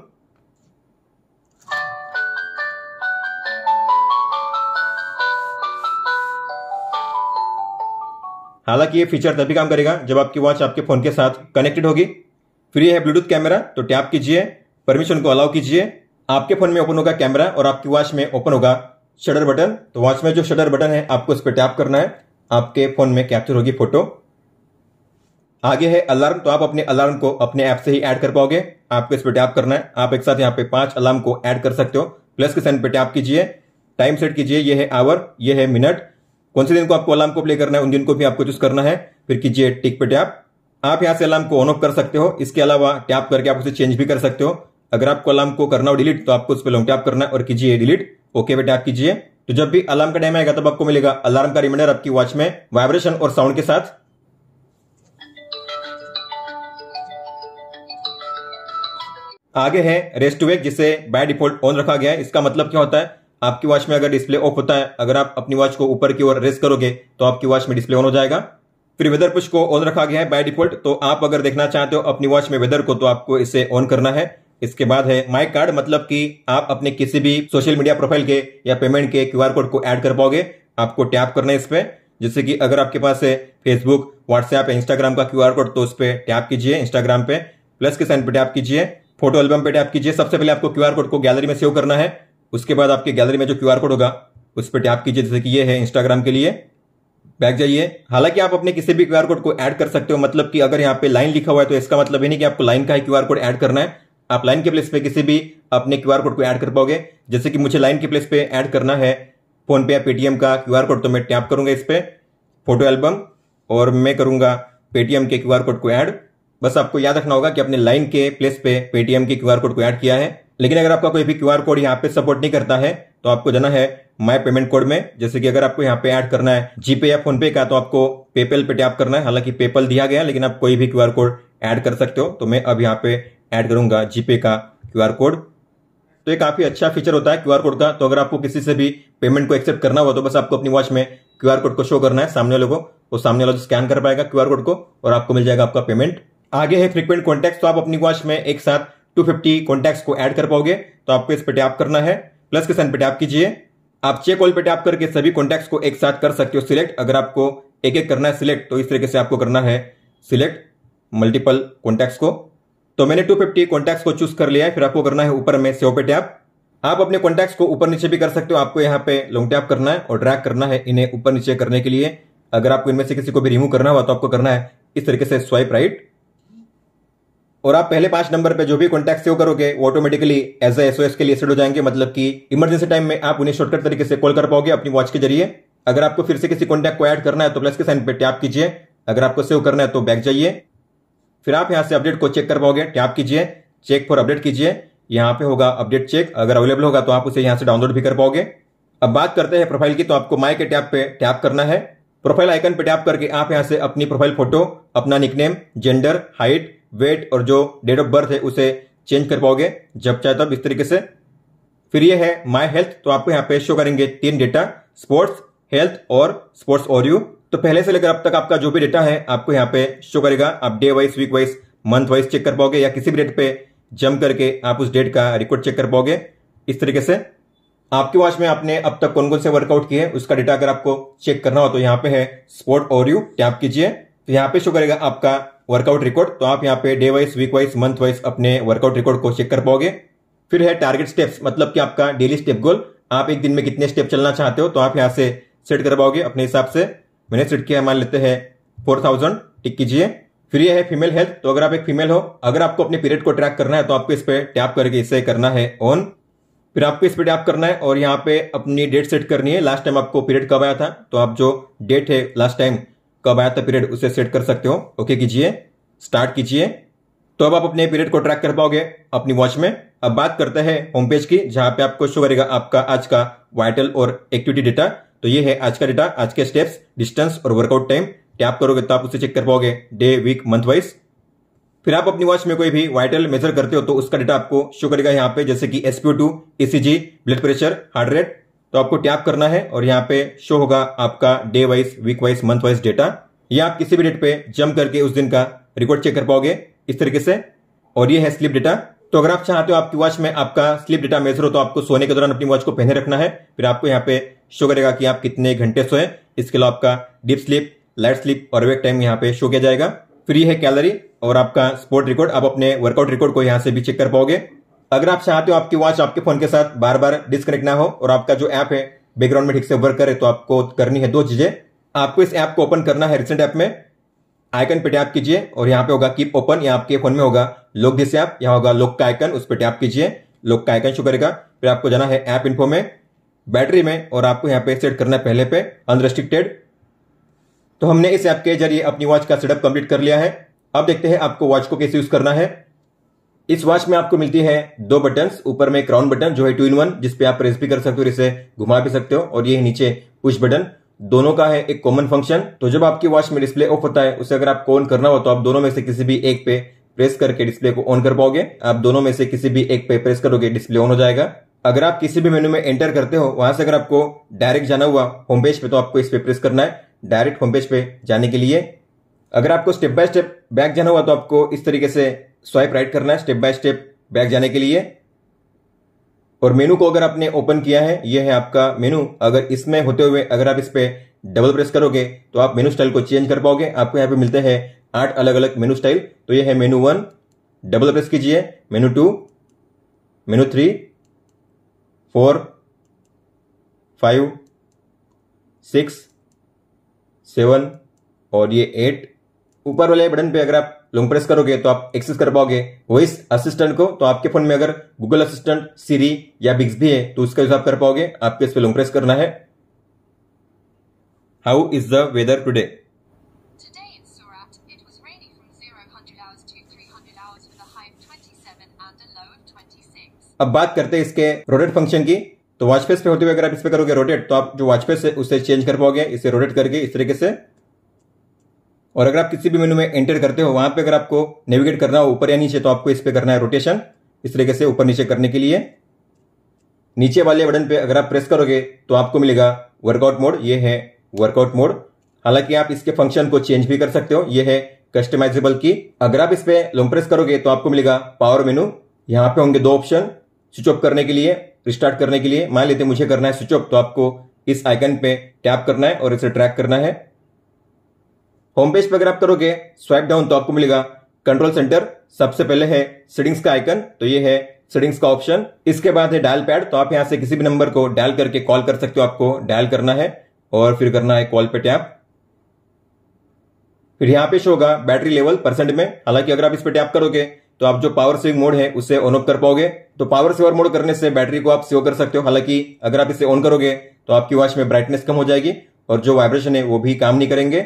हालांकि ये फीचर तभी काम करेगा जब आपकी वॉच आपके फोन के साथ कनेक्टेड होगी फिर है ब्लूटूथ कैमरा तो टैप कीजिए परमिशन को अलाउ कीजिए आपके फोन में ओपन होगा कैमरा और आपकी वॉच में ओपन होगा शटर बटन तो वॉच में जो शटर बटन है आपको इस पर टैप करना है आपके फोन में कैप्चर होगी फोटो आगे है अलार्म तो आप अपने अलार्म को अपने ऐप से ही ऐड कर पाओगे आपको इस पर टैप करना है आप एक साथ यहाँ पे पांच अलार्म को ऐड कर सकते हो प्लस के साइन पे टैप कीजिए टाइम सेट कीजिए यह है आवर यह है मिनट कौन से दिन को आपको अलार्म को प्ले करना है उन दिन को भी आपको चूज करना है फिर कीजिए टिक पे टैप आप यहां से अलार्म को ऑन ऑफ कर सकते हो इसके अलावा टैप करके आप उसे चेंज भी कर सकते हो अगर आपको अलार्म को करना हो डिलीट तो आपको उस पर लॉन्ग टैप करना है और कीजिए डिलीट ओके पे टैप कीजिए तो जब भी अलार्म का टाइम आएगा तब आपको मिलेगा अलार्म का रिमाइंडर आपकी वॉच में वाइब्रेशन और साउंड के साथ आगे है रेस्ट टू वेक जिसे बाय डिफॉल्ट ऑन रखा गया है इसका मतलब क्या होता है आपकी वॉच में अगर डिस्प्ले ऑफ होता है अगर आप अपनी वॉच को ऊपर की ओर रेस करोगे तो आपकी वॉच में डिस्प्ले ऑन हो जाएगा फिर वेदर पुश को ऑन रखा गया है बाय डिफॉल्ट तो आप अगर देखना चाहते हो अपनी वॉच में वेदर को तो आपको इसे ऑन करना है इसके बाद है माई कार्ड मतलब कि आप अपने किसी भी सोशल मीडिया प्रोफाइल के या पेमेंट के क्यू कोड को ऐड कर पाओगे आपको टैप करना है इस पर जैसे कि अगर आपके पास है फेसबुक व्हाट्सएप या इंस्टाग्राम का क्यू कोड तो उस पर टैप कीजिए इंस्टाग्राम पे प्लस के साइन पे टैप कीजिए फोटो एल्बम पे टैप कीजिए सबसे पहले आपको क्यू कोड को गैलरी में सेव करना है उसके बाद आपके गैलरी में जो क्यू कोड होगा उस पर टैप कीजिए जैसे कि ये है इंस्टाग्राम के लिए बैक जाइए हालांकि आप अपने किसी भी क्यूआर कोड को ऐड कर सकते हो मतलब कि अगर यहाँ पे लाइन लिखा हुआ है तो इसका मतलब ये नहीं कि आपको लाइन का ही क्यूआर कोड ऐड करना है आप लाइन के प्लेस पे किसी भी अपने क्यूआर कोड को ऐड कर पाओगे जैसे कि मुझे लाइन के प्लेस पे ऐड करना है फोन पे या पेटीएम का क्यूआर कोड तो मैं टैप करूंगा इस पर फोटो एल्बम और मैं करूंगा पेटीएम के क्यू कोड को ऐड बस आपको याद रखना होगा कि अपने लाइन के प्लेस पे पेटीएम के क्यू कोड को ऐड किया है लेकिन अगर आपका कोई भी क्यू कोड यहाँ पे सपोर्ट नहीं करता है तो आपको जाना है माय पेमेंट कोड में जैसे कि अगर आपको यहाँ पे ऐड करना है जीपे या फोन पे का तो आपको पेपल पे टैप करना है हालांकि पेपल दिया गया लेकिन आप कोई भी क्यू कोड ऐड कर सकते हो तो मैं अब यहाँ पे ऐड करूंगा जीपे का क्यू कोड तो ये काफी अच्छा फीचर होता है क्यू कोड का तो अगर आपको किसी से भी पेमेंट को एक्सेप्ट करना हो तो बस आपको अपनी वॉच में क्यू कोड को शो करना है सामने वाले को वो सामने वाला स्कैन कर पाएगा क्यू कोड को और आपको मिल जाएगा आपका पेमेंट आगे है फ्रिक्वेंट कॉन्टेक्ट तो आप अपनी वॉच में एक साथ टू फिफ्टी को ऐड कर पाओगे तो आपको इस पर टैप करना है प्लस के साइन पर टैप कीजिए आप चेक ऑल पे टैप करके सभी कॉन्टैक्ट्स को एक साथ कर सकते हो सिलेक्ट अगर आपको एक एक करना है सिलेक्ट तो इस तरीके से आपको करना है सिलेक्ट मल्टीपल कॉन्टैक्ट को तो मैंने 250 फिफ्टी कॉन्टैक्ट्स को चूज कर लिया है फिर आपको करना है ऊपर में सेव पे टैप आप अपने कॉन्टैक्ट को ऊपर नीचे भी कर सकते हो आपको यहाँ पे लॉन्ग टैप करना है और ड्रैग करना है इन्हें ऊपर नीचे करने के लिए अगर आपको इनमें से किसी को भी रिमूव करना हो तो आपको करना है इस तरीके से स्वाइप राइट और आप पहले पांच नंबर पे जो भी कॉन्टैक्ट सेव करोगे वो ऑटोमेटिकली एज ए एसओएस के सेट हो जाएंगे मतलब कि इमरजेंसी टाइम में आप उन्हें शॉर्टकट तरीके से कॉल कर पाओगे अपनी वॉच के जरिए अगर आपको फिर से किसी कॉन्टैक्ट को ऐड करना है तो प्लस के साइन पे टैप कीजिए अगर आपको सेव करना है तो बैक जाइए फिर आप यहाँ से अपडेट को चेक कर पाओगे टैप कीजिए चेक फॉर अपडेट कीजिए यहाँ पे होगा अपडेट चेक अगर अवेलेबल होगा तो आप उसे यहाँ से डाउनलोड भी कर पाओगे अब बात करते हैं प्रोफाइल की तो आपको माई के टैप पे टैप करना है प्रोफाइल आइकन पे टैप करके आप यहां से अपनी प्रोफाइल फोटो अपना निकनेम जेंडर हाइट वेट और जो डेट ऑफ बर्थ है उसे चेंज कर पाओगे जब चाहे तब इस तरीके से फिर ये है माई हेल्थ तो आपको यहाँ पे शो करेंगे तीन डेटा स्पोर्ट्स हेल्थ और स्पोर्ट्स और यू तो पहले से लेकर अब तक आपका जो भी डेटा है आपको यहाँ पे शो करेगा आप day wise week wise month wise check कर पाओगे या किसी भी डेट पे जम करके आप उस डेट का रिकॉर्ड चेक कर पाओगे इस तरीके से आपके वॉच में आपने अब तक कौन कौन से वर्कआउट किए उसका डेटा अगर आपको चेक करना हो तो यहाँ पे है स्पोर्ट और यू टैप कीजिए तो यहाँ पे शो करेगा आपका वर्कआउट रिकॉर्ड तो आप यहाँ पे day wise week wise month wise अपने वर्कआउट रिकॉर्ड को चेक कर पाओगे फिर है टारगेट स्टेप्स मतलब कि आपका डेली स्टेप गोल आप एक दिन में कितने स्टेप चलना चाहते हो तो आप यहाँ से सेट कर पाओगे अपने हिसाब से मैंने सेट किया मान लेते हैं फोर थाउजेंड टिक कीजिए फिर यह है फीमेल हेल्थ तो अगर आप एक फीमेल हो अगर आपको अपने पीरियड को ट्रैक करना है तो आपको इस पर टैप करके इसे करना है ऑन फिर आपको इस पर टैप करना है और यहाँ पे अपनी डेट सेट करनी है लास्ट टाइम आपको पीरियड कब आया था तो आप जो डेट है लास्ट टाइम कब आया था पीरियड उसे सेट कर सकते हो ओके कीजिए स्टार्ट कीजिए तो अब आप अपने पीरियड को ट्रैक कर पाओगे अपनी वॉच में अब बात करते हैं होम पेज की जहां पे आपको शो करेगा आपका आज का वाइटल और एक्टिविटी डेटा तो ये है आज का डेटा आज के स्टेप्स डिस्टेंस और वर्कआउट टाइम टैप करोगे तो आप उसे चेक कर पाओगे डे वीक मंथ वाइज फिर आप अपनी वॉच में कोई भी वाइटल मेजर करते हो तो उसका डेटा आपको शो करेगा यहाँ पे जैसे कि SPO two blood pressure heart rate तो आपको टैप करना है और यहाँ पे शो होगा आपका day wise week wise month wise data या आप किसी भी डेट पे जम करके उस दिन का रिकॉर्ड चेक कर पाओगे इस तरीके से और ये है स्लिप डेटा तो अगर आप चाहते हो आपकी वॉच में आपका स्लिप डेटा मेजर हो तो आपको सोने के दौरान अपनी वॉच को पहने रखना है फिर आपको यहाँ पे शो करेगा कि आप कितने घंटे सोए इसके अलावा आपका डीप स्लिप लाइट स्लिप और वेक टाइम यहाँ पे शो किया जाएगा फ्री है कैलरी और आपका स्पोर्ट रिकॉर्ड आप अपने वर्कआउट रिकॉर्ड को यहाँ से भी चेक कर पाओगे अगर आप चाहते हो आपकी वॉच आपके फोन के साथ बार बार डिस्कनेक्ट ना हो और आपका जो ऐप है बैकग्राउंड में ठीक से वर्क करे तो आपको करनी है दो चीजें आपको इस ऐप को ओपन करना है रिसेंट ऐप में आइकन पे टैप कीजिए और यहाँ पे होगा कीप ओपन या आपके फोन में होगा लोक दिस ऐप यहाँ होगा लोक का आइकन उस पर टैप कीजिए लोक का आइकन शो करेगा फिर आपको जाना है ऐप इन्फो में बैटरी में और आपको यहाँ पे सेट करना है पहले पे अनरेस्ट्रिक्टेड तो हमने इस ऐप के जरिए अपनी वॉच का सेटअप कंप्लीट कर लिया है अब देखते हैं आपको वॉच को कैसे यूज करना है इस वॉच में आपको मिलती है दो बटन ऊपर में क्राउन बटन जो है टू इन वन जिसपे आप प्रेस भी कर सकते हो इसे घुमा भी सकते हो और ये नीचे पुश बटन दोनों का है एक कॉमन फंक्शन तो जब आपकी वॉच में डिस्प्ले ऑफ होता है उसे अगर आप ऑन करना हो तो आप दोनों में से किसी भी एक पे प्रेस करके डिस्प्ले को ऑन कर पाओगे आप दोनों में से किसी भी एक पे प्रेस करोगे डिस्प्ले ऑन हो जाएगा अगर आप किसी भी मेन्यू में एंटर करते हो वहां से अगर आपको डायरेक्ट जाना हुआ होम पेज पे तो आपको इस पे प्रेस करना है डायरेक्ट होम पेज पे जाने के लिए अगर आपको स्टेप बाय स्टेप बैक जाना हुआ तो आपको इस तरीके से स्वाइप राइट करना है स्टेप बाय स्टेप बैक जाने के लिए और मेनू को अगर आपने ओपन किया है यह है आपका मेनू अगर इसमें होते हुए अगर आप इस पर डबल प्रेस करोगे तो आप मेनू स्टाइल को चेंज कर पाओगे आपको यहां पे मिलते हैं आठ अलग अलग मेनू स्टाइल तो यह है मेनू वन डबल प्रेस कीजिए menu two menu three four five six seven और ये एट ऊपर वाले बटन पे अगर आप लॉन्ग प्रेस करोगे तो आप एक्सेस कर पाओगे वॉइस असिस्टेंट को तो आपके फोन में अगर गूगल असिस्टेंट सीरी या बिग्स भी है तो उसका यूज आप कर पाओगे आपको इस पर लॉन्ग प्रेस करना है how is the weather today अब बात करते हैं इसके रोटेट फंक्शन की तो वॉच पे होते हुए अगर आप इस पे करोगे रोटेट तो आप जो वॉचपेस है उसे चेंज कर पाओगे इसे रोटेट करके इस तरीके से और अगर आप किसी भी मेनू में एंटर करते हो वहां पे अगर आपको नेविगेट करना हो ऊपर या नीचे तो आपको इस पर करना है रोटेशन इस तरीके से ऊपर नीचे करने के लिए नीचे वाले बटन पे अगर आप प्रेस करोगे तो आपको मिलेगा वर्कआउट मोड ये है वर्कआउट मोड हालांकि आप इसके फंक्शन को चेंज भी कर सकते हो ये है कस्टमाइजेबल की अगर आप इस पर लॉन्ग प्रेस करोगे तो आपको मिलेगा पावर मेनू यहाँ पे होंगे दो ऑप्शन स्विच ऑफ करने के लिए रिस्टार्ट करने के लिए मान लेते मुझे करना है स्विच ऑफ तो आपको इस आइकन पे टैप करना है और इसे ट्रैक करना है होम पेज पर अगर आप करोगे स्वाइप डाउन तो आपको मिलेगा कंट्रोल सेंटर सबसे पहले है सेटिंग्स का आइकन तो ये है सेटिंग्स का ऑप्शन इसके बाद है डायल पैड तो आप यहां से किसी भी नंबर को डायल करके कॉल कर सकते हो आपको डायल करना है और फिर करना है कॉल पे टैप फिर यहां पे शो होगा बैटरी लेवल परसेंट में हालांकि अगर आप इस पर टैप करोगे तो आप जो पावर सेविंग मोड है उसे ऑन ऑफ कर पाओगे तो पावर सेवर मोड करने से बैटरी को आप सेव कर सकते हो हालांकि अगर आप इसे ऑन करोगे तो आपकी वॉच में ब्राइटनेस कम हो जाएगी और जो वाइब्रेशन है वो भी काम नहीं करेंगे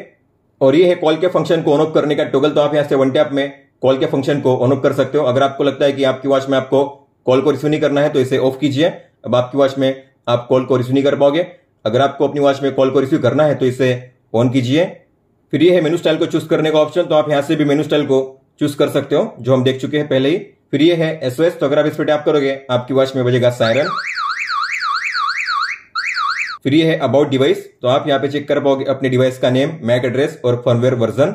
और ये है कॉल के फंक्शन को ऑन ऑफ करने का टोगल तो आप यहाँ से वन टैप में कॉल के फंक्शन को ऑन ऑफ कर सकते हो अगर आपको लगता है कि आपकी वॉच में आपको कॉल को रिसीव नहीं करना है तो इसे ऑफ कीजिए अब आपकी वॉच में आप कॉल को रिसीव नहीं कर पाओगे अगर आपको अपनी वॉच में कॉल को रिसीव करना है तो इसे ऑन कीजिए फिर ये है मेनू स्टाइल को चूज करने का ऑप्शन तो आप यहाँ से भी मेनू स्टाइल को चूज कर सकते हो जो हम देख चुके हैं पहले ही फिर ये है एसओएस तो अगर आप इस पर टैप करोगे आपकी वॉच में बजेगा सायरन फिर ये है अबाउट डिवाइस तो आप यहाँ पे चेक कर पाओगे अपने डिवाइस का नेम मैक एड्रेस और फर्मवेयर वर्जन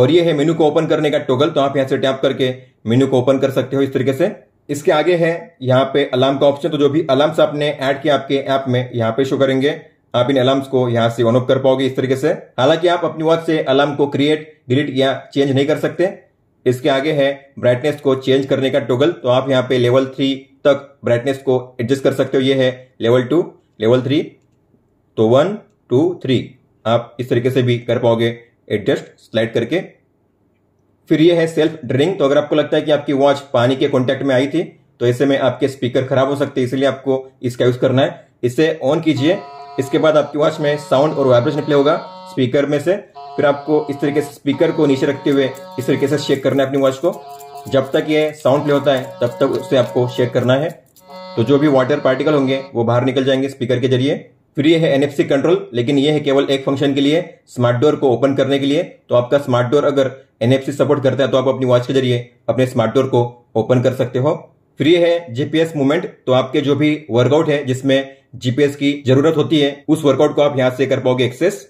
और ये है मेनू को ओपन करने का टोगल तो आप यहाँ से टैप करके मेनू को ओपन कर सकते हो इस तरीके से इसके आगे है यहाँ पे अलार्म का ऑप्शन तो जो भी अलार्म्स आपने ऐड किया आपके ऐप में यहाँ पे शो करेंगे आप इन अलार्म्स को यहाँ से ऑन ऑफ कर पाओगे इस तरीके से हालांकि आप अपनी वॉच से अलार्म को क्रिएट डिलीट या चेंज नहीं कर सकते इसके आगे है ब्राइटनेस को चेंज करने का टोगल तो आप यहाँ पे लेवल थ्री तक ब्राइटनेस को एडजस्ट कर सकते हो ये है लेवल टू लेवल थ्री तो वन टू थ्री आप इस तरीके से भी कर पाओगे एडजस्ट स्लाइड करके फिर ये है सेल्फ ड्रिंग तो अगर आपको लगता है कि आपकी वॉच पानी के कॉन्टेक्ट में आई थी तो ऐसे में आपके स्पीकर खराब हो सकते हैं इसलिए आपको इसका यूज करना है इसे ऑन कीजिए इसके बाद आपकी वॉच में साउंड और वाइब्रेशन प्ले होगा स्पीकर में से फिर आपको इस तरीके से स्पीकर को नीचे रखते हुए इस तरीके से शेक करना है अपनी वॉच को जब तक ये साउंड प्ले होता है तब तक उसे आपको शेक करना है तो जो भी वाटर पार्टिकल होंगे वो बाहर निकल जाएंगे स्पीकर के जरिए फिर ये है एनएफसी कंट्रोल लेकिन ये है केवल एक फंक्शन के लिए स्मार्ट डोर को ओपन करने के लिए तो आपका स्मार्ट डोर अगर एनएफसी सपोर्ट करता है तो आप अपनी वॉच के जरिए अपने स्मार्ट डोर को ओपन कर सकते हो फिर ये है जीपीएस मूवमेंट तो आपके जो भी वर्कआउट है जिसमें जीपीएस की जरूरत होती है उस वर्कआउट को आप यहां से कर पाओगे एक्सेस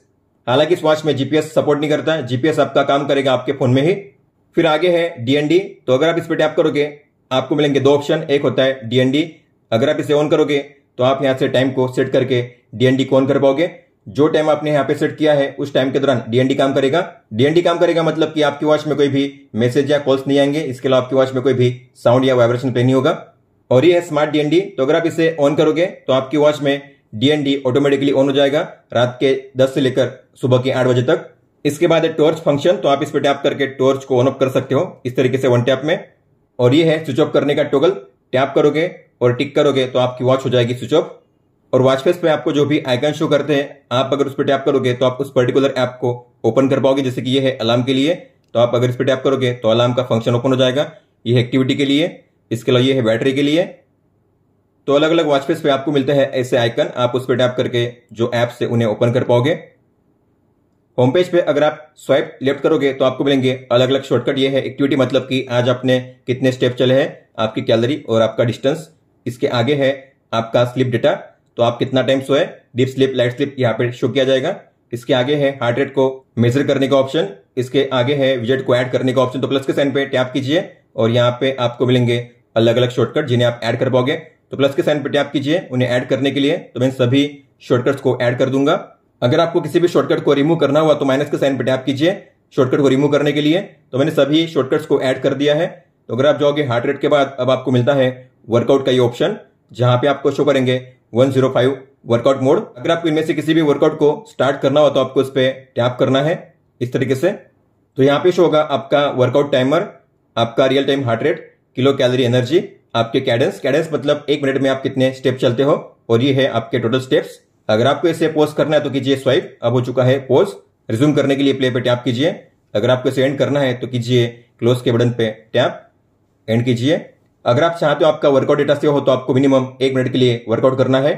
हालांकि इस वॉच में जीपीएस सपोर्ट नहीं करता जीपीएस आपका काम करेगा आपके फोन में ही फिर आगे है डीएनडी तो अगर आप इस पर टैप करोगे आपको मिलेंगे दो ऑप्शन एक होता है डीएनडी अगर आप इसे ऑन करोगे तो आप यहां से टाइम को सेट करके डीएनडी कौन कर पाओगे जो टाइम आपने यहां पे सेट किया है उस टाइम के दौरान डीएनडी काम करेगा डीएनडी काम करेगा मतलब कि आपकी वॉच में कोई भी मैसेज या कॉल्स नहीं आएंगे इसके अलावा आपकी वॉच में कोई भी साउंड या वाइब्रेशन पे नहीं होगा और ये है स्मार्ट डीएनडी तो अगर आप इसे ऑन करोगे तो आपकी वॉच में डीएनडी ऑटोमेटिकली ऑन हो जाएगा रात के दस से लेकर सुबह के आठ बजे तक इसके बाद है टॉर्च फंक्शन तो आप इस पर टैप करके टॉर्च को ऑन ऑफ कर सकते हो इस तरीके से वन टैप में और ये है स्विच ऑफ करने का टोगल टैप करोगे और टिक करोगे तो आपकी वॉच हो जाएगी स्विच ऑफ और वॉचफेस पे आपको जो भी आइकन शो करते हैं आप अगर उस पर टैप करोगे तो आप उस पर्टिकुलर ऐप को ओपन कर पाओगे जैसे कि ये है अलार्म के लिए तो आप अगर इस पर टैप करोगे तो अलार्म का फंक्शन ओपन हो जाएगा ये एक्टिविटी के लिए इसके अलावा ये है बैटरी के लिए तो अलग अलग वॉचफेस पे आपको मिलते हैं ऐसे आइकन आप उस पर टैप करके जो ऐप से उन्हें ओपन कर पाओगे होम पेज पे अगर आप स्वाइप लेफ्ट करोगे तो आपको मिलेंगे अलग अलग शॉर्टकट ये है एक्टिविटी मतलब कि आज आपने कितने स्टेप चले हैं आपकी कैलरी और आपका डिस्टेंस इसके आगे है आपका स्लिप डेटा तो आप कितना टाइम सोए डीप स्लिप लाइट स्लिप यहाँ पे शो किया जाएगा इसके आगे है हार्ट रेट को मेजर करने का ऑप्शन इसके आगे है विजेट को ऐड करने का ऑप्शन तो प्लस के साइन पे टैप कीजिए और यहाँ पे आपको मिलेंगे अलग अलग शॉर्टकट जिन्हें आप ऐड कर पाओगे तो प्लस के साइन पे टैप कीजिए उन्हें ऐड करने के लिए तो मैं सभी शॉर्टकट्स को ऐड कर दूंगा अगर आपको किसी भी शॉर्टकट को रिमूव करना हुआ तो माइनस के साइन पे टैप कीजिए शॉर्टकट को रिमूव करने के लिए तो मैंने सभी शॉर्टकट्स को ऐड कर दिया है तो अगर आप जाओगे हार्ट रेट के बाद अब आपको मिलता है वर्कआउट का ये ऑप्शन जहां पे आपको शो करेंगे 105 वर्कआउट मोड अगर आपको इनमें से किसी भी वर्कआउट को स्टार्ट करना हो तो आपको इस पर टैप करना है इस तरीके से तो यहाँ पे शो होगा आपका वर्कआउट टाइमर आपका real time heart rate kilo calorie energy आपके कैडेंस कैडेंस मतलब एक मिनट में आप कितने स्टेप चलते हो और ये है आपके टोटल स्टेप्स अगर आपको इसे पोज करना है तो कीजिए स्वाइप अब हो चुका है पोज रिज्यूम करने के लिए प्ले पे टैप कीजिए अगर आपको इसे एंड करना है तो कीजिए क्लोज के बटन पे टैप एंड कीजिए अगर आप चाहते हो आपका वर्कआउट डेटा सेव हो तो आपको मिनिमम एक मिनट के लिए वर्कआउट करना है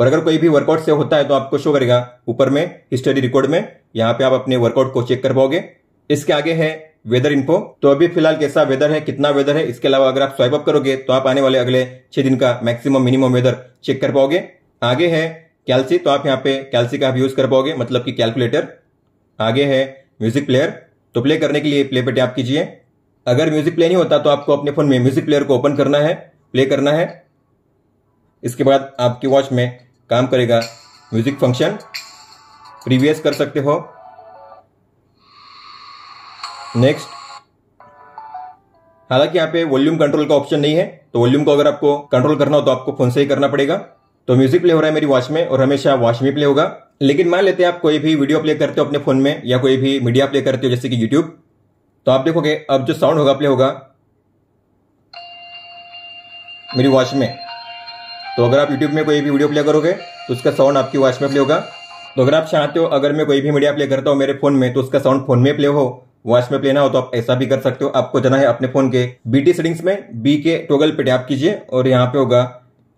और अगर कोई भी वर्कआउट सेव होता है तो आपको शो करेगा ऊपर में हिस्टोरी रिकॉर्ड में यहाँ पे आप अपने वर्कआउट को चेक कर पाओगे इसके आगे है वेदर इन्फो तो अभी फिलहाल कैसा वेदर है कितना वेदर है इसके अलावा अगर आप स्वाइप अप करोगे तो आप आने वाले अगले छह दिन का मैक्सिमम मिनिमम वेदर चेक कर पाओगे आगे है कैलसी तो आप यहाँ पे कैलसी का आप यूज कर पाओगे मतलब कि कैलकुलेटर आगे है म्यूजिक प्लेयर तो प्ले करने के लिए प्ले पे टैप कीजिए अगर म्यूजिक प्ले नहीं होता तो आपको अपने फोन में म्यूजिक प्लेयर को ओपन करना है प्ले करना है इसके बाद आपकी वॉच में काम करेगा म्यूजिक फंक्शन प्रीवियस कर सकते हो नेक्स्ट हालांकि यहाँ पे वॉल्यूम कंट्रोल का ऑप्शन नहीं है तो वॉल्यूम को अगर आपको कंट्रोल करना हो तो आपको फोन से ही करना पड़ेगा तो म्यूजिक प्ले हो रहा है मेरी वॉच में और हमेशा वॉच में प्ले होगा लेकिन मान लेते हैं आप कोई भी वीडियो प्ले करते हो अपने फोन में या कोई भी मीडिया प्ले करते हो जैसे कि यूट्यूब तो आप देखोगे अब जो साउंड होगा प्ले होगा मेरी वॉच में तो अगर आप यूट्यूब में कोई भी वीडियो प्ले करोगे तो उसका साउंड आपकी वॉच में प्ले होगा तो अगर आप चाहते हो अगर मैं कोई भी मीडिया प्ले करता हूँ मेरे फोन में तो उसका साउंड फोन में प्ले हो वॉच में प्ले ना हो तो आप ऐसा भी कर सकते हो आपको जाना है अपने फोन के बीटी सेटिंग्स में बी के टोगल पे टैप कीजिए और यहाँ पे होगा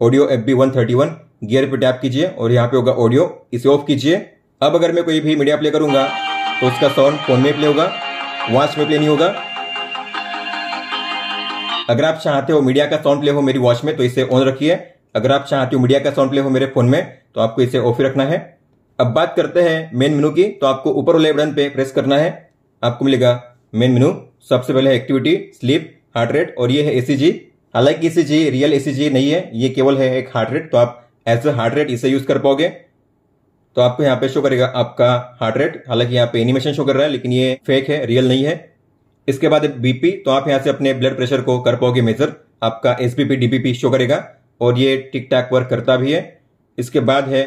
audio F B one thirty one gear पे टैप कीजिए और यहाँ पे होगा ऑडियो इसे ऑफ कीजिए अब अगर मैं कोई भी मीडिया प्ले करूंगा तो उसका साउंड फोन में प्ले होगा वॉच में प्ले नहीं होगा अगर आप चाहते हो मीडिया का साउंड प्ले हो मेरी वॉच में तो इसे ऑन रखिए अगर आप चाहते हो मीडिया का साउंड प्ले हो मेरे फोन में तो आपको इसे ऑफ ही रखना है अब बात करते हैं मेन मेनू की तो आपको ऊपर वाले बटन पे प्रेस करना है आपको मिलेगा मेन मेनू सबसे पहले एक्टिविटी स्लीप हार्ट रेट और ये है एसीजी हालांकि एसीजी रियल एसीजी नहीं है ये केवल है एक हार्ट रेट तो आप एज ए हार्ट रेट इसे यूज कर पाओगे तो आपको यहाँ पे शो करेगा आपका हार्ट रेट हालांकि यहाँ पे एनिमेशन शो कर रहा है लेकिन ये फेक है रियल नहीं है इसके बाद बीपी तो आप यहाँ से अपने ब्लड प्रेशर को कर पाओगे मेजर आपका एस डीपीपी शो करेगा और ये टिक टैक वर्क करता भी है इसके बाद है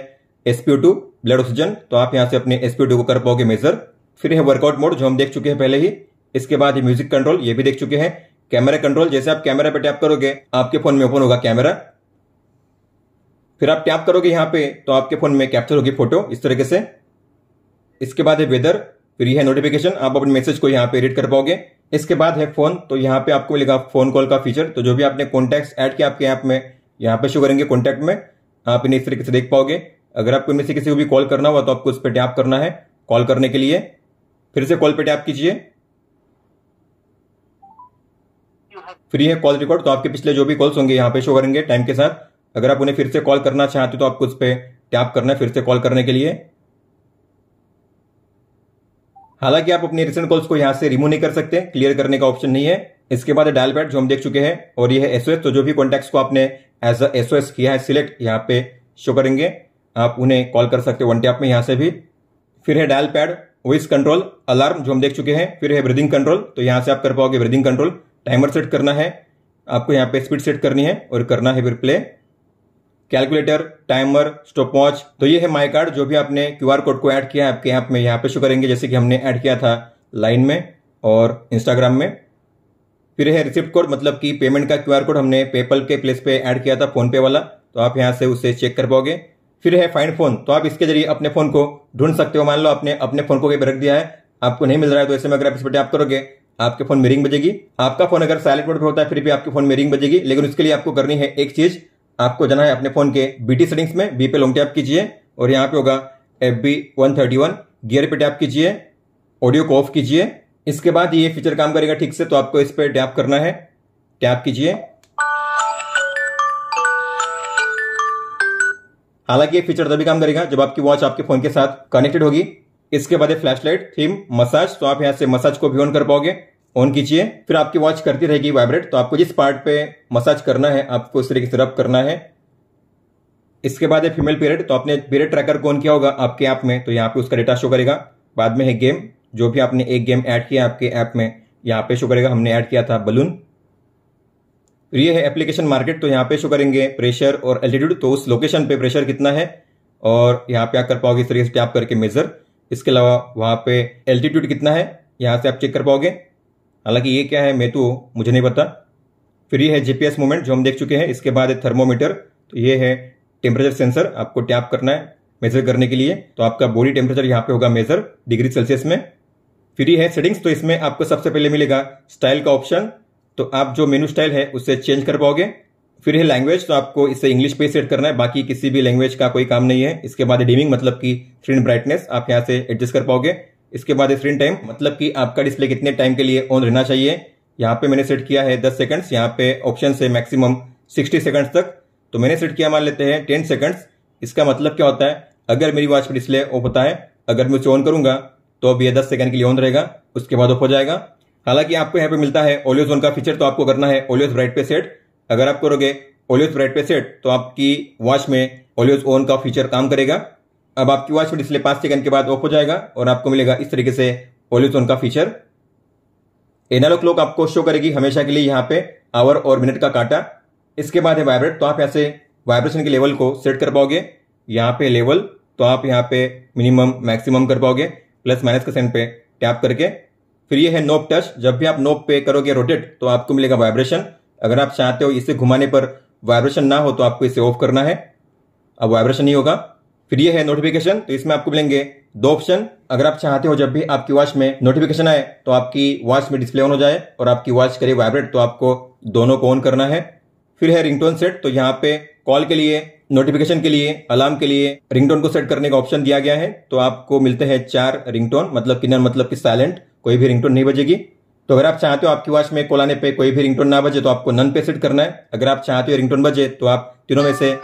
एसपीओ ब्लड ऑक्सीजन तो आप यहाँ से अपने एसपीओ को कर पाओगे मेजर फिर है वर्कआउट मोड जो हम देख चुके हैं पहले ही इसके बाद म्यूजिक कंट्रोल ये भी देख चुके हैं कैमरा कंट्रोल जैसे आप कैमरा पे टैप करोगे आपके फोन में ओपन होगा कैमरा फिर आप टैप करोगे यहां पे तो आपके फोन में कैप्चर होगी फोटो इस तरीके से इसके बाद है वेदर फिर यह है नोटिफिकेशन आप अपने मैसेज को यहाँ पे रीड कर पाओगे इसके बाद है फोन तो यहाँ पे आपको मिलेगा फोन कॉल का फीचर तो जो भी आपने कॉन्टेक्ट ऐड किया आपके ऐप में यहाँ पे शो करेंगे कॉन्टैक्ट में आप इन्हें इस तरीके से देख पाओगे अगर आपको इनमें से किसी को भी कॉल करना हुआ तो आपको उस पर टैप करना है कॉल करने के लिए फिर से कॉल पे टैप कीजिए फिर यह कॉल रिकॉर्ड तो आपके पिछले जो भी कॉल्स होंगे यहाँ पे शो करेंगे टाइम के साथ अगर आप उन्हें फिर से कॉल करना चाहते हो तो आपको उस पर टैप करना है फिर से कॉल करने के लिए हालांकि आप अपनी रिसेंट कॉल्स को यहां से रिमूव नहीं कर सकते क्लियर करने का ऑप्शन नहीं है इसके बाद डायल पैड जो हम देख चुके हैं और यह है एसओएस तो जो भी कॉन्टेक्ट को आपने एज एसओएस किया है सिलेक्ट यहाँ पे शो करेंगे आप उन्हें कॉल कर सकते हो वन टैप में यहां से भी फिर है dial pad voice control alarm जो हम देख चुके हैं फिर है ब्रीदिंग कंट्रोल तो यहां से आप कर पाओगे ब्रीदिंग कंट्रोल टाइमर सेट करना है आपको यहां पे स्पीड सेट करनी है और करना है फिर play calculator timer stop watch तो ये है माई कार्ड जो भी आपने क्यू आर कोड को ऐड किया है आपके ऐप में यहाँ पे शो करेंगे जैसे कि हमने ऐड किया था लाइन में और इंस्टाग्राम में फिर है रिसिप्ट कोड मतलब कि पेमेंट का क्यू आर कोड हमने पेपल के प्लेस पे ऐड किया था फोनपे वाला तो आप यहाँ से उसे चेक कर पाओगे फिर है फाइंड फोन तो आप इसके जरिए अपने फोन को ढूंढ सकते हो मान लो आपने अपने फोन को कहीं रख दिया है आपको नहीं मिल रहा है तो ऐसे में अगर आप इस पर टैप करोगे आपके फोन में रिंग बजेगी आपका फोन अगर साइलेंट मोड पर होता है फिर भी आपके फोन में रिंग बजेगी लेकिन उसके लिए आपको करनी है एक चीज़ आपको जाना है अपने फोन के बीटी सेटिंग्स में बी पे लॉन्ग टैप कीजिए और यहाँ पे होगा F B one thirty one gear पे टैप कीजिए ऑडियो को ऑफ कीजिए इसके बाद ये फीचर काम करेगा ठीक से तो आपको इस पर टैप करना है टैप कीजिए हालांकि ये फीचर तभी काम करेगा जब आपकी वॉच आपके फोन के साथ कनेक्टेड होगी इसके बाद ये फ्लैशलाइट थीम मसाज तो आप यहाँ से मसाज को भी ऑन कर पाओगे ऑन कीजिए फिर आपकी वॉच करती रहेगी वाइब्रेट तो आपको जिस पार्ट पे मसाज करना है आपको उस तरीके से रब करना है इसके बाद है फीमेल पीरियड तो आपने पीरियड ट्रैकर कौन किया होगा आपके ऐप में तो यहाँ पे उसका डेटा शो करेगा बाद में है गेम जो भी आपने एक गेम ऐड किया आपके ऐप में यहाँ पे शो करेगा हमने ऐड किया था बलून फिर ये है एप्लीकेशन मार्केट तो यहाँ पे शो करेंगे प्रेशर और एल्टीट्यूड तो उस लोकेशन पे प्रेशर कितना है और यहाँ पे आप कर पाओगे इस तरीके से टैप करके मेजर इसके अलावा वहां पे एल्टीट्यूड कितना है यहाँ से आप चेक कर पाओगे हालांकि ये क्या है मैं तो मुझे नहीं पता फिर ये है जीपीएस मूवमेंट जो हम देख चुके हैं इसके बाद है थर्मोमीटर तो ये है टेम्परेचर सेंसर आपको टैप करना है मेजर करने के लिए तो आपका बॉडी टेम्परेचर यहाँ पे होगा मेजर डिग्री सेल्सियस में फिर ये है सेटिंग्स तो इसमें आपको सबसे पहले मिलेगा स्टाइल का ऑप्शन तो आप जो मेनू स्टाइल है उससे चेंज कर पाओगे फिर है लैंग्वेज तो आपको इससे इंग्लिश पे सेट करना है बाकी किसी भी लैंग्वेज का कोई काम नहीं है इसके बाद डिमिंग मतलब कि स्क्रीन ब्राइटनेस आप यहाँ से एडजस्ट कर पाओगे इसके बाद स्क्रीन टाइम मतलब कि आपका डिस्प्ले कितने टाइम के लिए ऑन रहना चाहिए यहाँ पे मैंने सेट किया है 10 सेकंड्स यहाँ पे ऑप्शन से मैक्सिमम 60 सेकंड्स तक तो मैंने सेट किया मान लेते हैं 10 सेकंड्स इसका मतलब क्या होता है अगर मेरी वॉच पर डिस्प्ले ऑफ होता है अगर मैं उसे ऑन करूंगा तो अब यह दस सेकंड के लिए ऑन रहेगा उसके बाद ऑफ हो जाएगा हालांकि आपको यहाँ पे मिलता है ओलियोज ऑन का फीचर तो आपको करना है ओलियोज ब्राइट पे सेट अगर आप करोगे ओलियोज ब्राइट पे सेट तो आपकी वॉच में ओलियोज ऑन का फीचर काम करेगा अब आपकी वॉच पर डिस्प्ले पांच सेकंड के बाद ऑफ हो जाएगा और आपको मिलेगा इस तरीके से पॉलीथोन का फीचर एनालॉग क्लॉक आपको शो करेगी हमेशा के लिए यहां पे आवर और मिनट का काटा इसके बाद है वाइब्रेट तो आप यहां से वाइब्रेशन के लेवल को सेट कर पाओगे यहां पे लेवल तो आप यहां पे मिनिमम मैक्सिमम कर पाओगे प्लस माइनस के सेंड पे टैप करके फिर ये है नोप टच जब भी आप नोब पे करोगे रोटेट तो आपको मिलेगा वाइब्रेशन अगर आप चाहते हो इसे घुमाने पर वाइब्रेशन ना हो तो आपको इसे ऑफ करना है अब वाइब्रेशन नहीं होगा फिर ये है नोटिफिकेशन तो इसमें आपको मिलेंगे दो ऑप्शन अगर आप चाहते हो जब भी आपकी वॉच में नोटिफिकेशन आए तो आपकी वॉच में डिस्प्ले ऑन हो जाए और आपकी वॉच करे वाइब्रेट तो आपको दोनों को ऑन करना है फिर है रिंगटोन सेट तो यहाँ पे कॉल के लिए नोटिफिकेशन के लिए अलार्म के लिए रिंगटोन को सेट करने का ऑप्शन दिया गया है तो आपको मिलते हैं चार रिंगटोन मतलब किन्नर मतलब कि साइलेंट कोई भी रिंगटोन नहीं बजेगी तो अगर आप चाहते हो आपकी वॉच में कॉल आने पे कोई भी रिंगटोन ना बजे तो आपको नन पे सेट करना है अगर आप चाहते हो रिंगटोन बजे तो आप तीनों में से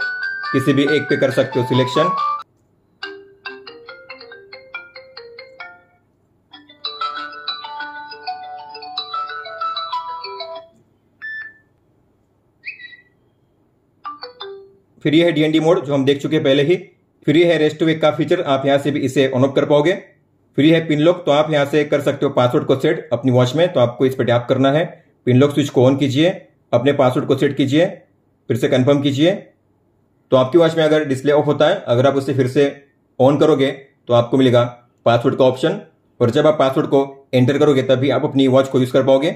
किसी भी एक पे कर सकते हो सिलेक्शन फिर ये है डीएनडी मोड जो हम देख चुके पहले ही फिर ये है वेक का फीचर आप यहां से भी इसे ऑन ऑफ कर पाओगे फिर ये है पिन लॉक तो आप यहां से कर सकते हो पासवर्ड को सेट अपनी वॉच में तो आपको इस पर टैप करना है पिन लॉक स्विच को ऑन कीजिए अपने पासवर्ड को सेट कीजिए फिर से कंफर्म कीजिए तो आपकी वॉच में अगर डिस्प्ले ऑफ होता है अगर आप उसे फिर से ऑन करोगे तो आपको मिलेगा पासवर्ड का ऑप्शन और जब आप पासवर्ड को एंटर करोगे तभी आप अपनी वॉच को यूज कर पाओगे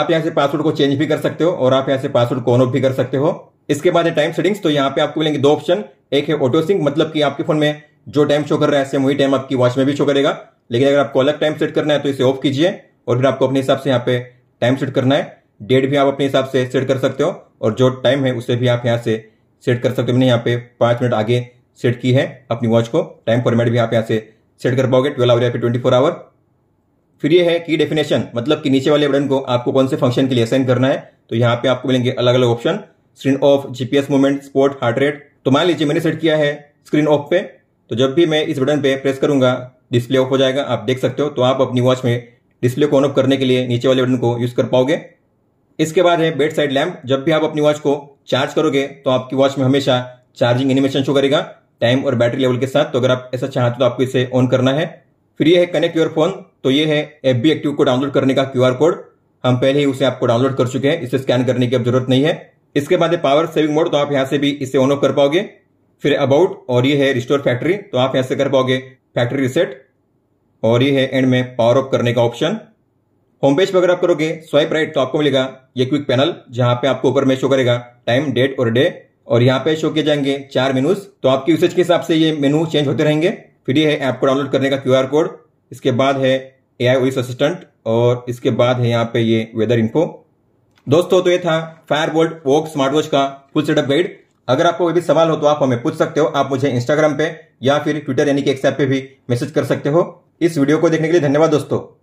आप यहां से पासवर्ड को चेंज भी कर सकते हो और आप यहां से पासवर्ड को ऑन ऑफ भी कर सकते हो इसके बाद है टाइम सेटिंग्स तो यहां पे आपको मिलेंगे दो ऑप्शन एक है ऑटो सिंक मतलब कि आपके फोन में जो टाइम शो कर रहा है सेम वही टाइम आपकी वॉच में भी शो करेगा लेकिन अगर आपको अलग टाइम सेट करना है तो इसे ऑफ कीजिए और फिर आपको अपने हिसाब से यहाँ पे टाइम सेट करना है डेट भी आप अपने हिसाब से सेट कर सकते हो और जो टाइम है उसे भी आप यहाँ से सेट कर सकते हो मैंने यहाँ पे पाँच मिनट आगे सेट की है अपनी वॉच को टाइम फॉर्मेट भी आप यहाँ से सेट कर पाओगे ट्वेल्व आवर या फिर ट्वेंटी फोर आवर फिर ये है की डेफिनेशन मतलब कि नीचे वाले बटन को आपको कौन से फंक्शन के लिए असाइन करना है तो यहाँ पे आपको मिलेंगे अलग अलग option screen off GPS movement sport heart rate तो मान लीजिए मैंने सेट किया है स्क्रीन ऑफ पे तो जब भी मैं इस बटन पे प्रेस करूंगा डिस्प्ले ऑफ हो जाएगा आप देख सकते हो तो आप अपनी वॉच में डिस्प्ले को ऑन ऑफ करने के लिए नीचे वाले बटन को यूज कर पाओगे इसके बाद है बेड साइड लैम्प जब भी आप अपनी वॉच को चार्ज करोगे तो आपकी वॉच में हमेशा चार्जिंग एनिमेशन शो करेगा टाइम और बैटरी लेवल के साथ तो अगर आप ऐसा चाहते हो तो आपको इसे ऑन करना है फिर ये है कनेक्ट योर फोन तो ये है एफ बी एक्टिव को डाउनलोड करने का क्यू कोड हम पहले ही उसे आपको डाउनलोड कर चुके हैं इसे स्कैन करने की अब जरूरत नहीं है इसके बाद है पावर सेविंग मोड तो आप यहां से भी इसे ऑन ऑफ कर पाओगे फिर अबाउट और ये है रिस्टोर फैक्ट्री तो आप यहां से कर पाओगे फैक्ट्री रिसेट और ये है एंड में पावर ऑफ करने का ऑप्शन होम पेज पर अगर आप करोगे स्वाइप राइट तो आपको मिलेगा ये क्विक पैनल जहां पे आपको ऊपर में शो करेगा टाइम डेट और डे और यहाँ पे शो किए जाएंगे चार मेनूज तो आपकी यूसेज के हिसाब से ये मेनू चेंज होते रहेंगे फिर ये है ऐप को डाउनलोड करने का क्यू कोड इसके बाद है ए आई असिस्टेंट और इसके बाद है यहाँ पे ये वेदर इन्फो दोस्तों तो ये था फायर बोल्ट वोक स्मार्ट वॉच का फुल सेटअप गाइड अगर आपको कोई भी सवाल हो तो आप हमें पूछ सकते हो आप मुझे इंस्टाग्राम पे या फिर ट्विटर यानी कि एक्सएप पे भी मैसेज कर सकते हो इस वीडियो को देखने के लिए धन्यवाद दोस्तों